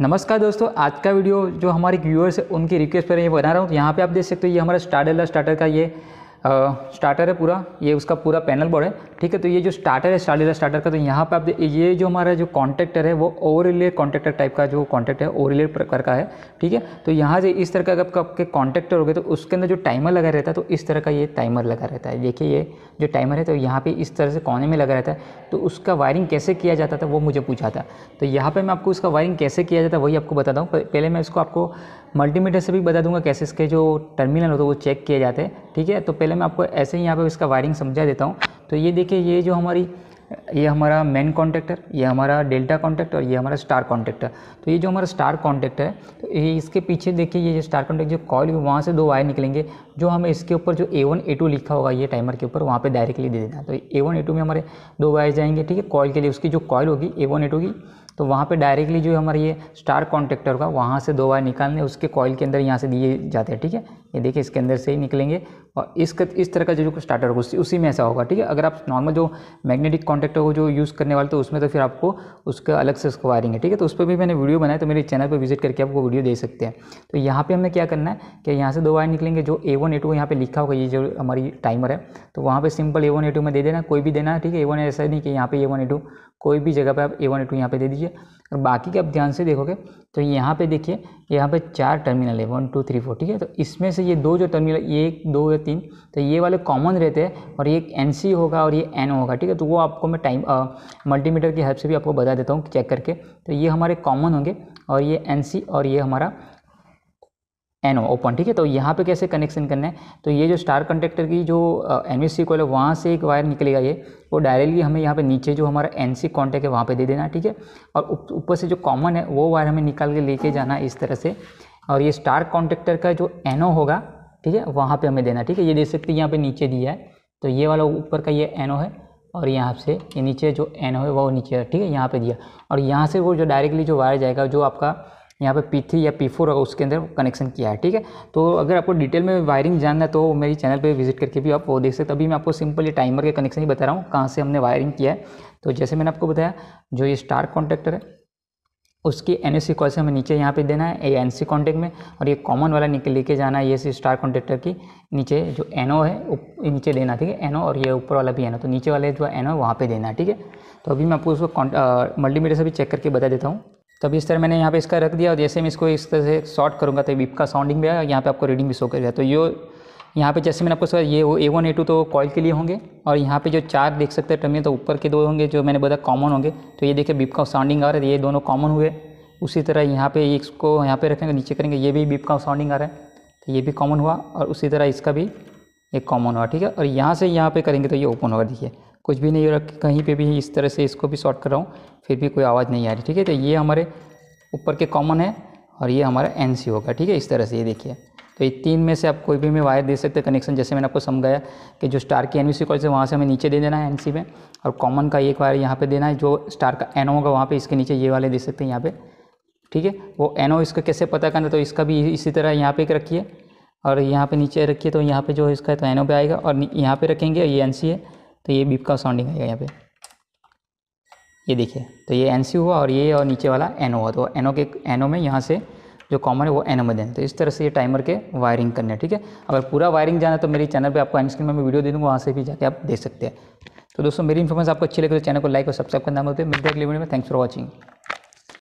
नमस्कार दोस्तों आज का वीडियो जो हमारे व्यूअर्स है उनकी रिक्वेस्ट पर ये बना रहा हूँ यहाँ पे आप देख सकते हो ये हमारा स्टार्टर स्टार्टर का ये स्टार्टर है पूरा ये उसका पूरा पैनल बोर्ड है ठीक है तो ये जो स्टार्टर है स्टार्टर स्टार्टर का तो यहाँ पे आप ये जो हमारा जो कॉन्टेक्टर है वो ओवर रिलेयर कॉन्टेक्टर टाइप का जो कॉन्टेक्ट है ओवर रिलेयर प्रकार का है ठीक है तो यहाँ से इस तरह का अगर आपके कॉन्टेक्टर हो गए तो उसके अंदर जो टाइमर लगा रहता है तो इस तरह का ये टाइमर लगा रहता है देखिए ये जो टाइमर है तो यहाँ पर इस तरह से कोने में लगा रहता है तो उसका वायरिंग कैसे किया जाता था वो मुझे पूछा था तो यहाँ पर मैं आपको उसका वायरिंग कैसे किया जाता है वही आपको बताता हूँ पहले मैं इसको आपको मल्टीमीटर से भी बता दूंगा कैसे इसके जो टर्मिनल होते हैं वो चेक किए जाते हैं ठीक है तो पहले मैं आपको ऐसे ही यहाँ पर इसका वायरिंग समझा देता हूँ तो ये देखिए ये जो हमारी ये हमारा मेन कॉन्टेक्टर ये हमारा डेल्टा कॉन्टेक्ट और ये हमारा स्टार कॉन्टेक्टर तो ये जो हमारा स्टार कॉन्टेक्ट है तो ये इसके पीछे देखिए ये जो स्टार कॉन्टेक्ट जो कॉल हुई वहाँ से दो वायर निकलेंगे जो हमें इसके ऊपर जो ए वन ए टू लिखा होगा ये टाइमर के ऊपर वहाँ पे डायरेक्टली दे देना तो ए वन ए टू में हमारे दो वायर जाएंगे ठीक है कॉल के लिए उसकी जो कॉल होगी ए वन ए टू की तो वहाँ पे डायरेक्टली जो हमारे ये स्टार कॉन्टेक्टर होगा वहाँ से दो वायर निकालने उसके कॉयल के अंदर यहाँ से दिए जाते हैं ठीक है ये देखिए इसके अंदर से ही निकलेंगे और इस इस तरह का जो स्टार्टर होगा उसी, उसी में ऐसा होगा ठीक है अगर आप नॉर्मल जो मैग्नेटिक कॉन्टेक्टर को जो यूज़ करने वाले तो उसमें तो फिर आपको उसका अलग से उसको वायरिंग है ठीक है तो उस पर भी मैंने वीडियो बनाया तो मेरे चैनल पर विजिट करके आपको वीडियो दे सकते हैं तो यहाँ पर हमें क्या करना है कि यहाँ से दो वायर निकलेंगे जो ए वन ए टू यहाँ पर लिखा होगा ये जो हमारी टाइमर है तो वहाँ पर सिंपल ए वन में दे देना कोई भी देना ठीक है ए ऐसा नहीं कि यहाँ पे ए वन कोई भी जगह पर आप ए वन ए टू यहाँ पे दे दीजिए लीजिए और बाकी के आप ध्यान से देखोगे तो यहाँ पे देखिए यहाँ पे चार टर्मिनल है वन टू थ्री फोर ठीक है तो इसमें से ये दो जो टर्मिनल एक दो या तीन तो ये वाले कॉमन रहते हैं और ये एन सी होगा और ये एन होगा ठीक है तो वो आपको मैं टाइम मल्टीमीटर की हेल्प से भी आपको बता देता हूँ चेक करके तो ये हमारे कॉमन होंगे और ये एन सी और ये हमारा एनओ ओ ओपन ठीक है तो यहाँ पे कैसे कनेक्शन करना है तो ये जो स्टार कंडक्टर की जो एन एस सी कॉल है वहाँ से एक वायर निकलेगा ये वो डायरेक्टली हमें यहाँ पे नीचे जो हमारा एन सी कॉन्टैक्ट है वहाँ पे दे देना ठीक है और ऊपर से जो कॉमन है वो वायर हमें निकाल के लेके जाना इस तरह से और ये स्टार कॉन्टेक्टर का जो एन होगा ठीक है वहाँ पर हमें देना ठीक है ये देख सकते यहाँ पर नीचे दिया है तो ये वाला ऊपर का ये एन है और यहाँ से ये नीचे जो एन ओ है वो नीचे ठीक है यहाँ पर दिया और यहाँ से वो जो डायरेक्टली जो वायर जाएगा जो आपका यहाँ पे P3 या P4 फोर उसके अंदर कनेक्शन किया है ठीक है तो अगर आपको डिटेल में वायरिंग जानना है तो मेरी चैनल पे विजिट करके भी आप वो देख सकते अभी मैं आपको सिंपल ये टाइमर के कनेक्शन ही बता रहा हूँ कहाँ से हमने वायरिंग किया है तो जैसे मैंने आपको बताया जो ये स्टार कॉन्टैक्टर है उसकी एन एस कॉल से हमें नीचे यहाँ पे देना है ए एन सी कॉन्टेक्ट में और ये कॉमन वाला निकल लेके जाना है ये सी स्टार कॉन्टेक्टर की नीचे जो एन है नीचे देना ठीक है एन और ये ऊपर वाला भी एन तो नीचे वाले जो एन ओ वहाँ पर देना ठीक है तो अभी मैं आपको उसको मल्टीमीटर से भी चेक करके बता देता हूँ तब तो इस तरह मैंने यहाँ पे इसका रख दिया और जैसे मैं इसको इस तरह से शॉर्ट करूँगा तो बीप का साउंडिंग भी आया यहाँ पे आपको रीडिंग भी शो करेगा तो यो यहाँ पे जैसे मैंने आपको सर ये ए वन ए टू तो कॉल के लिए होंगे और यहाँ पे जो चार देख सकते हैं टर्मिनल तो ऊपर के दो होंगे जो मैंने बोला कॉमन होंगे तो ये देखिए बीप का साउंडिंग आ रहा है ये दोनों कॉमन हुए उसी तरह यहाँ पे इसको यहाँ पे रखेंगे नीचे करेंगे ये भी बीप का साउंडिंग आ रहा है तो ये भी कॉमन हुआ और उसी तरह इसका भी एक कॉमन हुआ ठीक है और यहाँ से यहाँ पर करेंगे तो ये ओपन होगा देखिए कुछ भी नहीं हो रहा कहीं पे भी इस तरह से इसको भी शॉर्ट कर रहा हूँ फिर भी कोई आवाज़ नहीं आ रही ठीक है तो ये हमारे ऊपर के कॉमन है और ये हमारा एन सी होगा ठीक है इस तरह से ये देखिए तो ये तीन में से आप कोई भी में वायर दे सकते हैं कनेक्शन जैसे मैंने आपको समझाया कि जो स्टार की एन वी सी कॉल से वहाँ से हमें नीचे दे देना है एन सी में और कॉमन का एक वायर यहाँ पर देना है जो स्टार का एन होगा वहाँ पर इसके नीचे ये वाले दे सकते हैं यहाँ पर ठीक है वो एन ओ इसका कैसे पता करना तो इसका भी इसी तरह यहाँ पर एक रखिए और यहाँ पे नीचे रखिए तो यहाँ पे जो इसका है तो एन ओ पे आएगा और यहाँ पे रखेंगे ये एन सी है तो ये बीप का साउंडिंग आएगा यहाँ पे ये देखिए तो ये एन हुआ और ये और नीचे वाला एन हुआ तो एन के एन में यहाँ से जो कॉमन है वो एन में दें तो इस तरह से ये टाइमर के वायरिंग करने ठीक है अगर पूरा वायरिंग जाना तो मेरे चैनल पे आपको एन स्क्रीन में मैं वीडियो दे दूँगा वहाँ से भी जाके आप देख सकते हैं तो दोस्तों मेरी इन्फॉर्मेशन आपको अच्छी लगे तो चैनल को लाइक और सब्सक्राइब करना हैं मिलते हैं अगले वीडियो में थैंक्स फॉर वॉचिंग